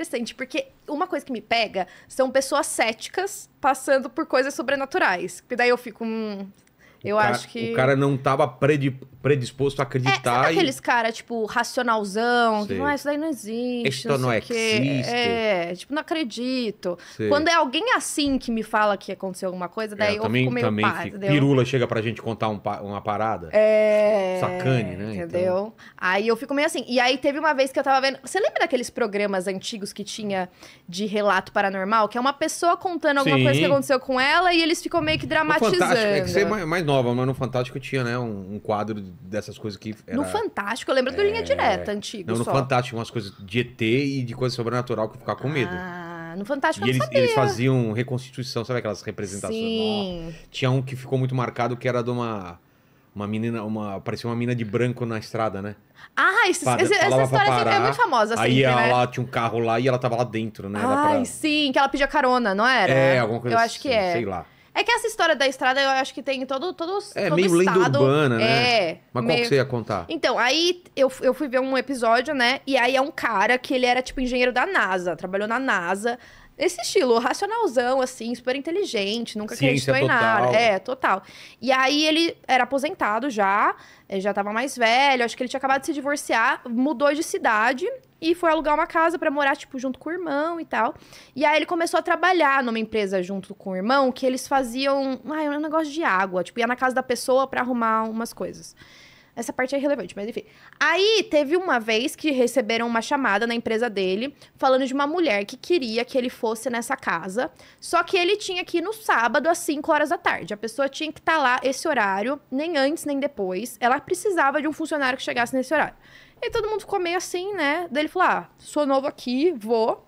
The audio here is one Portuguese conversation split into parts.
interessante, porque uma coisa que me pega são pessoas céticas passando por coisas sobrenaturais. E daí eu fico, hum, eu cara, acho que. O cara não tava predisposto a é, acreditar. É, e... aqueles caras, tipo, racionalzão, tipo, que não, ah, isso daí não existe. Isso não, não existe. É, tipo, não acredito. Sei. Quando é alguém assim que me fala que aconteceu alguma coisa, daí é, eu também, fico meio também pá, fico... Pirula chega pra gente contar um, uma parada. É. Sacane, né? Então. Entendeu? Então... Aí eu fico meio assim. E aí teve uma vez que eu tava vendo. Você lembra daqueles programas antigos que tinha de relato paranormal? Que é uma pessoa contando alguma Sim. coisa que aconteceu com ela e eles ficam meio que dramatizando. É fantástico é que você é mais nova, mas no Fantástico tinha, né, um, um quadro dessas coisas que. Era... No Fantástico, eu lembro do Linha é. Direta, antigo. Não, no só. Fantástico, umas coisas de ET e de coisa sobrenatural que eu ficava com medo. Ah, no Fantástico e eles, eles, faziam reconstituição, sabe aquelas representações? Sim. Tinha um que ficou muito marcado que era de uma. Uma menina, uma. Parecia uma mina de branco na estrada, né? Ah, esse, pra, esse, essa história é parar, é muito famosa. Assim, aí ela né? tinha um carro lá e ela tava lá dentro, né? Ai, pra... sim, que ela pedia carona, não era? É, alguma coisa Eu assim, acho que assim, é. Sei lá. É que essa história da estrada eu acho que tem em todo, todo, é, todo meio estado. lenda urbana, né? É. Mas meio... qual que você ia contar? Então, aí eu, eu fui ver um episódio, né? E aí é um cara que ele era, tipo, engenheiro da NASA, trabalhou na NASA. Esse estilo, racionalzão, assim, super inteligente, nunca Ciência acreditou total. em nada. É, total. E aí ele era aposentado já, eh, já tava mais velho, acho que ele tinha acabado de se divorciar, mudou de cidade e foi alugar uma casa para morar, tipo, junto com o irmão e tal. E aí ele começou a trabalhar numa empresa junto com o irmão, que eles faziam, ah, um negócio de água, tipo, ia na casa da pessoa para arrumar umas coisas. Essa parte é irrelevante mas enfim. Aí teve uma vez que receberam uma chamada na empresa dele, falando de uma mulher que queria que ele fosse nessa casa, só que ele tinha que ir no sábado às 5 horas da tarde. A pessoa tinha que estar tá lá esse horário, nem antes nem depois. Ela precisava de um funcionário que chegasse nesse horário. E todo mundo ficou meio assim, né? Daí ele falou: "Ah, sou novo aqui, vou".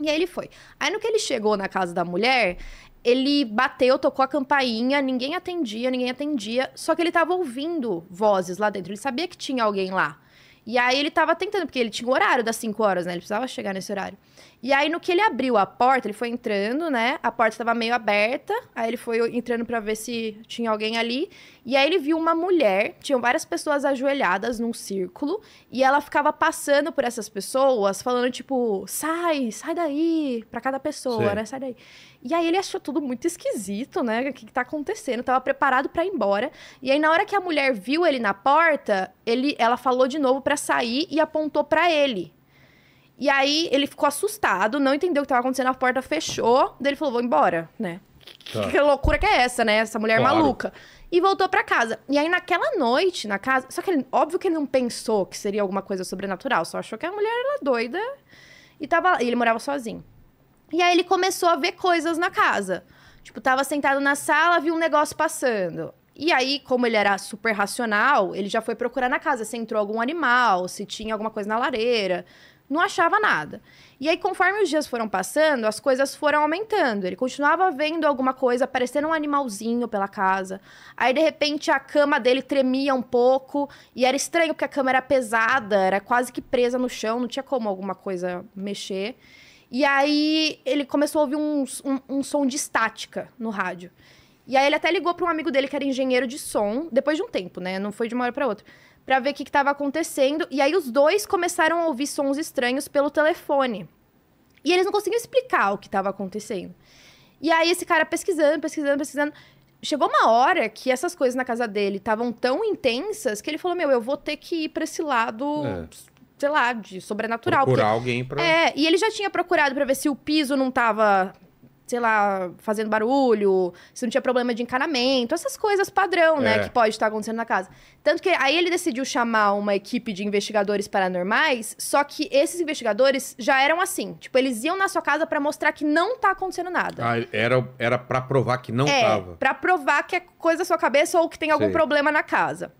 E aí ele foi. Aí no que ele chegou na casa da mulher, ele bateu, tocou a campainha, ninguém atendia, ninguém atendia. Só que ele tava ouvindo vozes lá dentro. Ele sabia que tinha alguém lá. E aí ele tava tentando, porque ele tinha o horário das 5 horas, né? Ele precisava chegar nesse horário. E aí, no que ele abriu a porta, ele foi entrando, né? A porta estava meio aberta. Aí ele foi entrando para ver se tinha alguém ali. E aí ele viu uma mulher, tinham várias pessoas ajoelhadas num círculo, e ela ficava passando por essas pessoas, falando tipo, sai, sai daí, para cada pessoa, Sim. né? Sai daí. E aí ele achou tudo muito esquisito, né? O que, que tá acontecendo? Tava preparado para ir embora. E aí na hora que a mulher viu ele na porta, ele, ela falou de novo para sair e apontou para ele. E aí ele ficou assustado, não entendeu o que estava acontecendo, a porta fechou, daí ele falou: "Vou embora", né? Tá. Que loucura que é essa, né? Essa mulher claro. maluca. E voltou para casa. E aí, naquela noite, na casa. Só que ele, óbvio que ele não pensou que seria alguma coisa sobrenatural, só achou que a mulher era doida e tava e ele morava sozinho. E aí ele começou a ver coisas na casa. Tipo, tava sentado na sala, viu um negócio passando. E aí, como ele era super racional, ele já foi procurar na casa se entrou algum animal, se tinha alguma coisa na lareira, não achava nada. E aí, conforme os dias foram passando, as coisas foram aumentando. Ele continuava vendo alguma coisa, aparecendo um animalzinho pela casa. Aí, de repente, a cama dele tremia um pouco. E era estranho, porque a cama era pesada, era quase que presa no chão, não tinha como alguma coisa mexer. E aí, ele começou a ouvir um, um, um som de estática no rádio. E aí ele até ligou para um amigo dele que era engenheiro de som, depois de um tempo, né? Não foi de uma hora para outra para ver o que estava acontecendo. E aí os dois começaram a ouvir sons estranhos pelo telefone. E eles não conseguiam explicar o que estava acontecendo. E aí esse cara pesquisando, pesquisando, pesquisando. Chegou uma hora que essas coisas na casa dele estavam tão intensas que ele falou: Meu, eu vou ter que ir para esse lado. É. Sei lá, de sobrenatural. Procurar porque... alguém pra. É, e ele já tinha procurado para ver se o piso não tava sei lá, fazendo barulho, se não tinha problema de encanamento, essas coisas padrão, né, é. né, que pode estar acontecendo na casa. Tanto que aí ele decidiu chamar uma equipe de investigadores paranormais, só que esses investigadores já eram assim, tipo, eles iam na sua casa para mostrar que não tá acontecendo nada. Ah, era era para provar que não é, tava. para provar que é coisa da sua cabeça ou que tem algum Sim. problema na casa.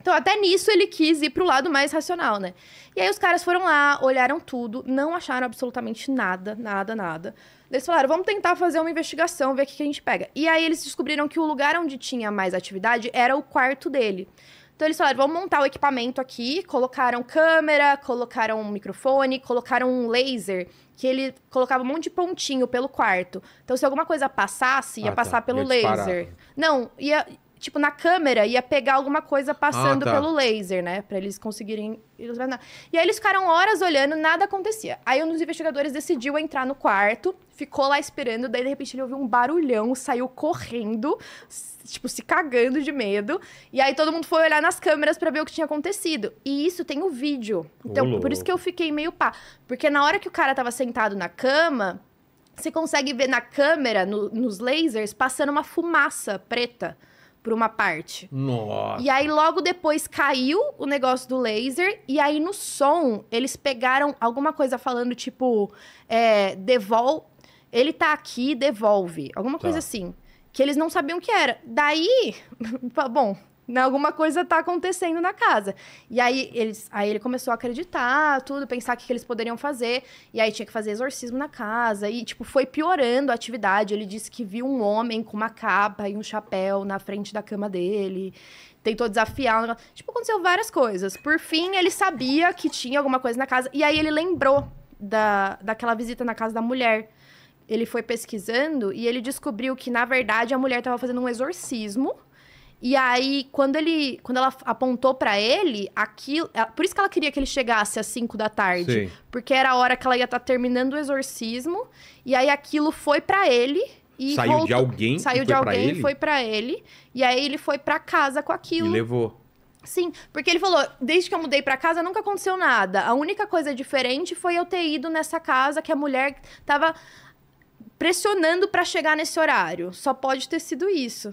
Então, até nisso ele quis ir pro lado mais racional, né? E aí os caras foram lá, olharam tudo, não acharam absolutamente nada, nada, nada. Eles falaram, vamos tentar fazer uma investigação, ver o que, que a gente pega. E aí eles descobriram que o lugar onde tinha mais atividade era o quarto dele. Então eles falaram, vamos montar o equipamento aqui, colocaram câmera, colocaram um microfone, colocaram um laser, que ele colocava um monte de pontinho pelo quarto. Então se alguma coisa passasse, ia ah, tá. passar tá. pelo ia laser. Disparar. Não, ia tipo, na câmera ia pegar alguma coisa passando ah, tá. pelo laser, né? Pra eles conseguirem E aí eles ficaram horas olhando, nada acontecia. Aí um dos investigadores decidiu entrar no quarto, ficou lá esperando, daí de repente ele ouviu um barulhão, saiu correndo, tipo, se cagando de medo. E aí todo mundo foi olhar nas câmeras para ver o que tinha acontecido. E isso tem o um vídeo. Então, Olô. por isso que eu fiquei meio pá. Porque na hora que o cara tava sentado na cama. Você consegue ver na câmera, no, nos lasers, passando uma fumaça preta por uma parte. Nossa. E aí logo depois caiu o negócio do laser e aí no som eles pegaram alguma coisa falando tipo é, devolve, ele tá aqui, devolve, alguma tá. coisa assim, que eles não sabiam o que era. Daí, bom, né, alguma coisa tá acontecendo na casa. E aí, eles, aí ele começou a acreditar, tudo, pensar o que, que eles poderiam fazer. E aí tinha que fazer exorcismo na casa. E, tipo, foi piorando a atividade. Ele disse que viu um homem com uma capa e um chapéu na frente da cama dele. Tentou desafiar. Tipo, aconteceu várias coisas. Por fim, ele sabia que tinha alguma coisa na casa. E aí ele lembrou da, daquela visita na casa da mulher. Ele foi pesquisando e ele descobriu que, na verdade, a mulher estava fazendo um exorcismo e aí, quando ele, quando ela apontou para ele, aquilo, ela, é, por isso que ela queria que ele chegasse às 5 da tarde, Sim. porque era a hora que ela ia estar tá terminando o exorcismo, e aí aquilo foi para ele e saiu voltou, de alguém, saiu de alguém, pra foi para ele, e aí ele foi para casa com aquilo. E levou. Sim, porque ele falou: desde que eu mudei para casa nunca aconteceu nada. A única coisa diferente foi eu ter ido nessa casa que a mulher tava pressionando para chegar nesse horário. Só pode ter sido isso.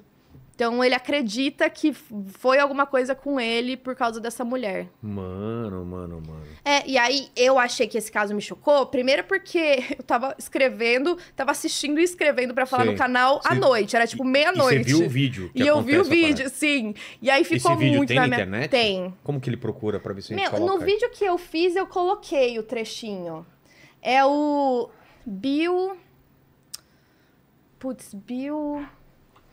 Então ele acredita que foi alguma coisa com ele por causa dessa mulher. Mano, mano, mano. É, e aí eu achei que esse caso me chocou, primeiro porque eu tava escrevendo, tava assistindo e escrevendo para falar sim. no canal à sim. noite, era tipo meia-noite. Você viu o vídeo? e eu vi o vídeo, sim. E aí ficou esse vídeo muito tem na, minha... internet? Tem. Como que ele procura para ver se Meu, no vídeo que eu fiz eu coloquei o trechinho. É o Bill Putz, Bill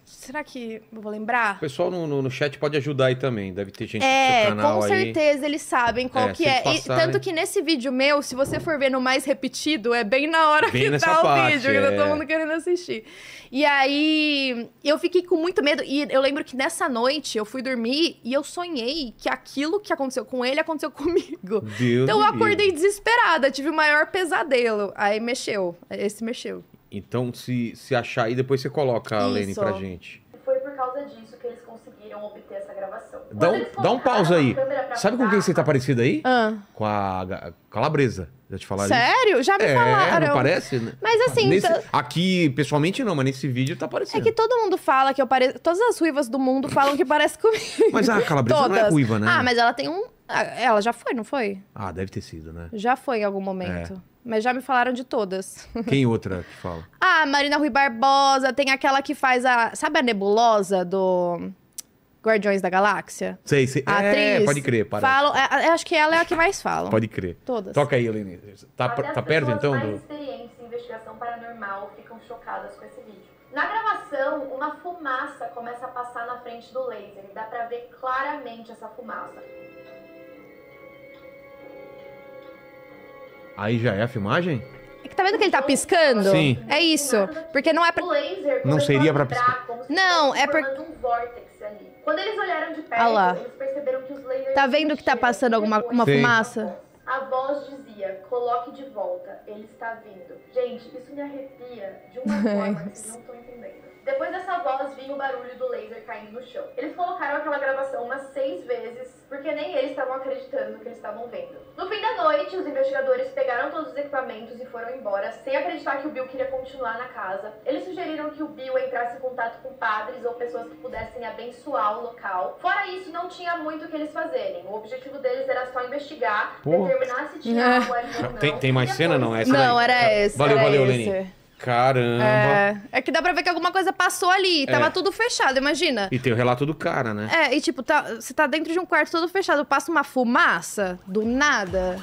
Será que eu vou lembrar? O pessoal no, no, no, chat pode ajudar aí também. Deve ter gente é, no canal aí. É, com certeza aí. eles sabem qual é, que é. E, tanto que nesse vídeo meu, se você for ver no mais repetido, é bem na hora bem que tá parte, o vídeo, é. que tá é. todo mundo querendo assistir. E aí, eu fiquei com muito medo. E eu lembro que nessa noite, eu fui dormir e eu sonhei que aquilo que aconteceu com ele, aconteceu comigo. Deus então, eu acordei Deus. desesperada, tive o maior pesadelo. Aí, mexeu. Esse mexeu. Então, se, se achar aí, depois você coloca a Lene pra gente. Foi por causa disso que eles conseguiram obter essa gravação. Dá um, dá um pausa aí. Sabe com quem você tá parecida aí? Ah. Com a Calabresa. Já te falaram Sério? Isso? Já me é, falaram. Não parece? Né? Mas assim... Nesse, então... Aqui, pessoalmente, não. Mas nesse vídeo tá é parecendo. É que todo mundo fala que eu pareço... Todas as ruivas do mundo falam que parece comigo. Mas a Calabresa Todas. não é ruiva, né? Ah, mas ela tem um... Ah, ela já foi, não foi? Ah, deve ter sido, né? Já foi em algum momento. É mas já me falaram de todas. Quem outra que fala? ah, Marina Rui Barbosa, tem aquela que faz a. Sabe a nebulosa do. Guardiões da Galáxia? Sei, sei. A atriz. É, pode crer, para. Falam, é, é, acho que ela é a que mais fala. Pode crer. Todas. Toca aí, Helene. Tá, tá perto então? Mais do... experientes em investigação paranormal ficam chocadas com esse vídeo. Na gravação, uma fumaça começa a passar na frente do laser. Dá pra ver claramente essa fumaça. Aí já é a filmagem? É que tá vendo que ele tá piscando? Sim. É isso. Porque não é pra... Não seria tá pra piscar. Não, é porque... Quando eles olharam de perto, ah lá. eles perceberam que os lasers... Tá vendo que tá passando alguma uma fumaça? A voz dizia, coloque de volta, ele está vindo. Gente, isso me arrepia de uma forma que vocês não estão entendendo. Depois dessa voz vinha o barulho do laser caindo no chão. Eles colocaram aquela gravação umas seis vezes, porque nem eles estavam acreditando no que eles estavam vendo. No fim da noite, os investigadores pegaram todos os equipamentos e foram embora, sem acreditar que o Bill queria continuar na casa. Eles sugeriram que o Bill entrasse em contato com padres ou pessoas que pudessem abençoar o local. Fora isso, não tinha muito o que eles fazerem. O objetivo deles era só investigar, e determinar se tinha é. algo ali ou não. Tem, tem mais cena, não? Essa não, daí. era essa. Valeu, era valeu, esse. Leni. Caramba! É, é, que dá pra ver que alguma coisa passou ali. Tava é. tudo fechado, imagina. E tem o relato do cara, né? É, e tipo, tá, você tá dentro de um quarto todo fechado, passa uma fumaça do nada.